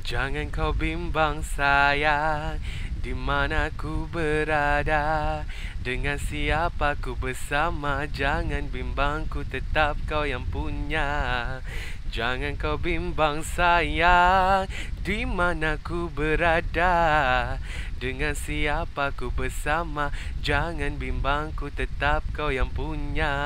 Jangan kau bimbang sayang Di mana ku berada Dengan siapa ku bersama Jangan bimbang ku tetap kau yang punya Jangan kau bimbang sayang Di mana ku berada Dengan siapa ku bersama Jangan bimbang ku tetap kau yang punya